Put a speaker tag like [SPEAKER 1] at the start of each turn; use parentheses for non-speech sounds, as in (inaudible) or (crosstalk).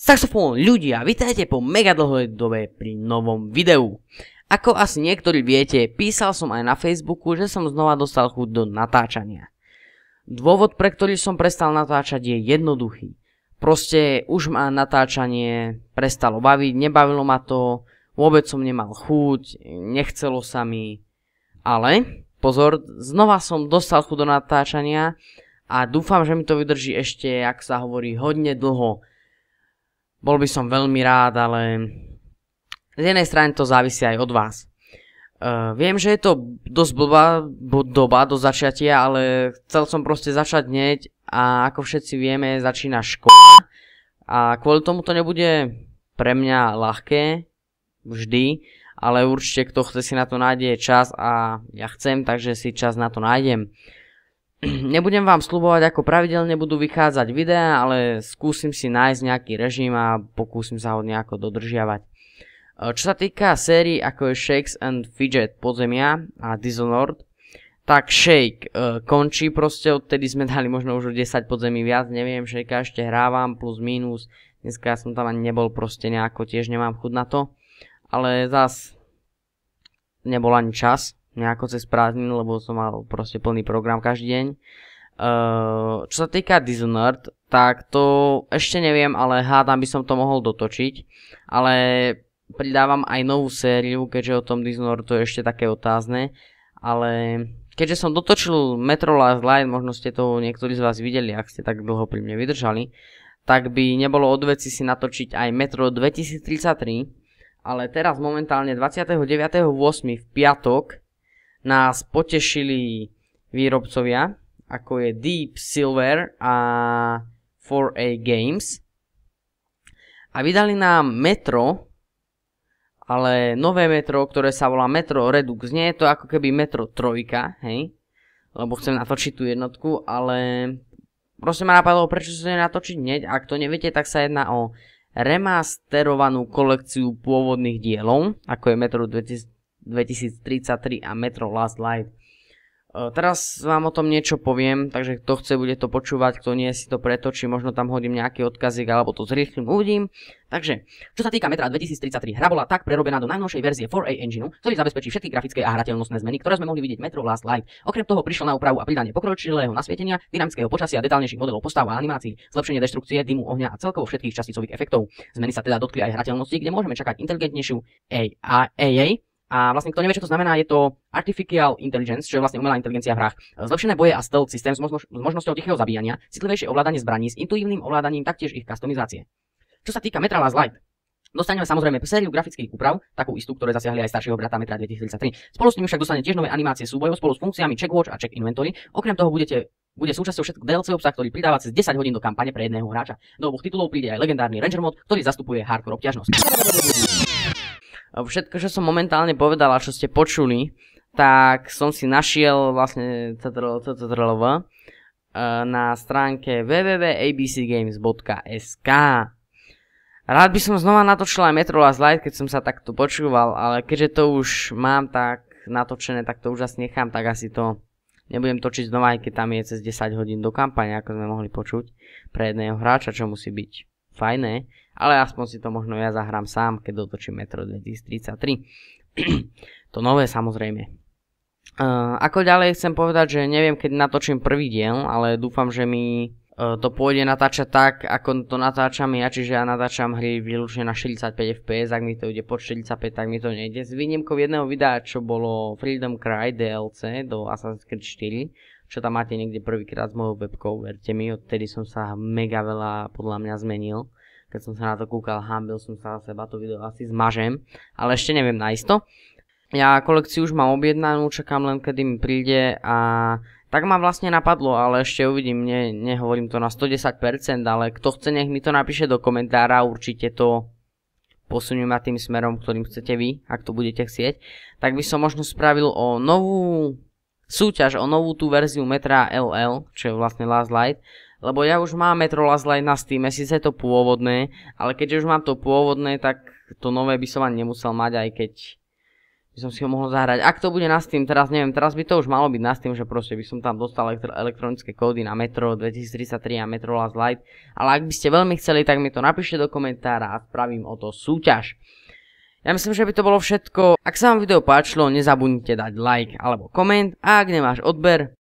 [SPEAKER 1] Saxofón ľudia, vitajte po mega dlhej dobe pri novom videu. Ako asi niektorí viete, písal som aj na Facebooku, že som znova dostal chuť do natáčania. Dôvod, pre ktorý som prestal natáčať je jednoduchý. Proste už ma natáčanie prestalo baviť, nebavilo ma to, vôbec som nemal chuť, nechcelo sa mi. Ale, pozor, znova som dostal chuť do natáčania a dúfam, že mi to vydrží ešte, ak sa hovorí, hodne dlho bol by som veľmi rád, ale z jednej strany to závisí aj od vás. Uh, viem, že je to dosť blbá doba do začiatia, ale chcel som proste začať hneď a ako všetci vieme, začína škola a kvôli tomu to nebude pre mňa ľahké vždy, ale určite kto chce si na to nájde čas a ja chcem, takže si čas na to nájdem. (clears throat) Nebudem vám slubovať, ako pravidelne budú vychádzať videá, ale skúsim si nájsť nejaký režim a pokúsim sa ho nejako dodržiavať. E, čo sa týka sérií ako je Shakes and Fidget Podzemia a Dishonored, tak Shake e, končí proste, odtedy sme dali možno už 10 podzemí viac, neviem, Shakea ešte hrávam, plus minus, dneska som tam ani nebol proste nejako, tiež nemám chud na to, ale zas nebol ani čas, nejako cez prázdniny, lebo som mal proste plný program každý deň. Ehm, čo sa týka Dishonored, tak to ešte neviem, ale hádam by som to mohol dotočiť. Ale pridávam aj novú sériu, keďže o tom Dishonored to je ešte také otázne. Ale keďže som dotočil Metro Last Light, možno ste to niektorí z vás videli, ak ste tak dlho pri mne vydržali, tak by nebolo odveci si natočiť aj Metro 2033, ale teraz momentálne 29.8. v piatok nás potešili výrobcovia, ako je Deep Silver a 4A Games. A vydali nám Metro, ale nové Metro, ktoré sa volá Metro Redux. Nie je to ako keby Metro 3, hej? Lebo chcem natočiť tú jednotku, ale proste ma napadlo, prečo sa natočiť hneď. Ak to neviete, tak sa jedná o remasterovanú kolekciu pôvodných dielov, ako je Metro 2000 2033 a Metro Last Light. E, teraz vám o tom niečo poviem, takže kto chce, bude to počúvať, kto nie si to pretočí, možno tam hodím nejaký odkazík, alebo to zrýchlim, uvidím. Takže, čo sa týka Metra 2033,
[SPEAKER 2] hra bola tak prerobená do najnovšej verzie 4A engine, ktorý zabezpečí všetky grafické a hrateľnostné zmeny, ktoré sme mohli vidieť Metro Last Light. Okrem toho prišlo na úpravu a pridanie pokročilého nasvietenia, dynamického počasia, detálnejších modelov postav a animácií, zlepšenie deštrukcie, dymu, ohňa a celkovo všetkých časticových efektov. Zmeny sa teda dotkli aj hrateľnosti, kde môžeme čakať inteligentnejšiu AI, AI a vlastne kto nevie, čo to znamená, je to Artificial Intelligence, čo je vlastne umelá inteligencia v hrách. Zlepšené boje a stealth systém s, možno, s možnosťou tichého zabíjania, citlivejšie ovládanie zbraní s intuívnym ovládaním taktiež ich customizácie. Čo sa týka Metra Last Light, Dostaneme samozrejme sériu grafických úprav, takú istú, ktoré zasiahli aj staršieho brata Metra 2033. Spolu s tým však dostane tiež nové animácie súbojov spolu s funkciami Checkwatch a Check Inventory. Okrem toho budete bude súčasťou všetkých DLC obsah, ktorý pridáva cez 10 hodín do kampane pre jedného hráča. Do oboch titulov príde aj legendárny Ranger mod, ktorý zastupuje hardcore obťažnosť.
[SPEAKER 1] Všetko, čo som momentálne povedala, čo ste počuli, tak som si našiel vlastne CTRLV eh, na stránke www.abcgames.sk Rád by som znova natočil aj Metro Last Light, keď som sa takto počúval, ale keďže to už mám tak natočené, tak to už asi nechám, tak asi to nebudem točiť znova, aj keď tam je cez 10 hodín do kampane, ako sme mohli počuť, pre jedného hráča, čo musí byť fajné, ale aspoň si to možno ja zahrám sám, keď dotočím Metro 2033. (clears throat) to nové samozrejme. Uh, ako ďalej chcem povedať, že neviem, keď natočím prvý diel, ale dúfam, že mi to pôjde natáčať tak, ako to natáčam ja, čiže ja natáčam hry výlučne na 65 fps, ak mi to ide pod 45, tak mi to nejde. S výnimkou jedného videa, čo bolo Freedom Cry DLC do Assassin's Creed 4, čo tam máte niekde prvýkrát s mojou webkou, verte mi, odtedy som sa mega veľa podľa mňa zmenil. Keď som sa na to kúkal, hambil som sa na seba, to video asi zmažem, ale ešte neviem naisto. Ja kolekciu už mám objednanú, čakám len kedy mi príde a tak ma vlastne napadlo, ale ešte uvidím, ne, nehovorím to na 110%, ale kto chce, nech mi to napíše do komentára, určite to posuniem tým smerom, ktorým chcete vy, ak to budete chcieť. Tak by som možno spravil o novú súťaž o novú tú verziu metra LL, čo je vlastne Last Light, lebo ja už mám Metro Last Light na Steam, síce je to pôvodné, ale keďže už mám to pôvodné, tak to nové by som ani nemusel mať, aj keď by som si ho mohol zahrať. Ak to bude na Steam, teraz neviem, teraz by to už malo byť na Steam, že proste by som tam dostal elektro- elektronické kódy na Metro 2033 a Metro Last Light, ale ak by ste veľmi chceli, tak mi to napíšte do komentára a spravím o to súťaž. Ja myslím, že by to bolo všetko. Ak sa vám video páčilo, nezabudnite dať like alebo koment a ak nemáš odber,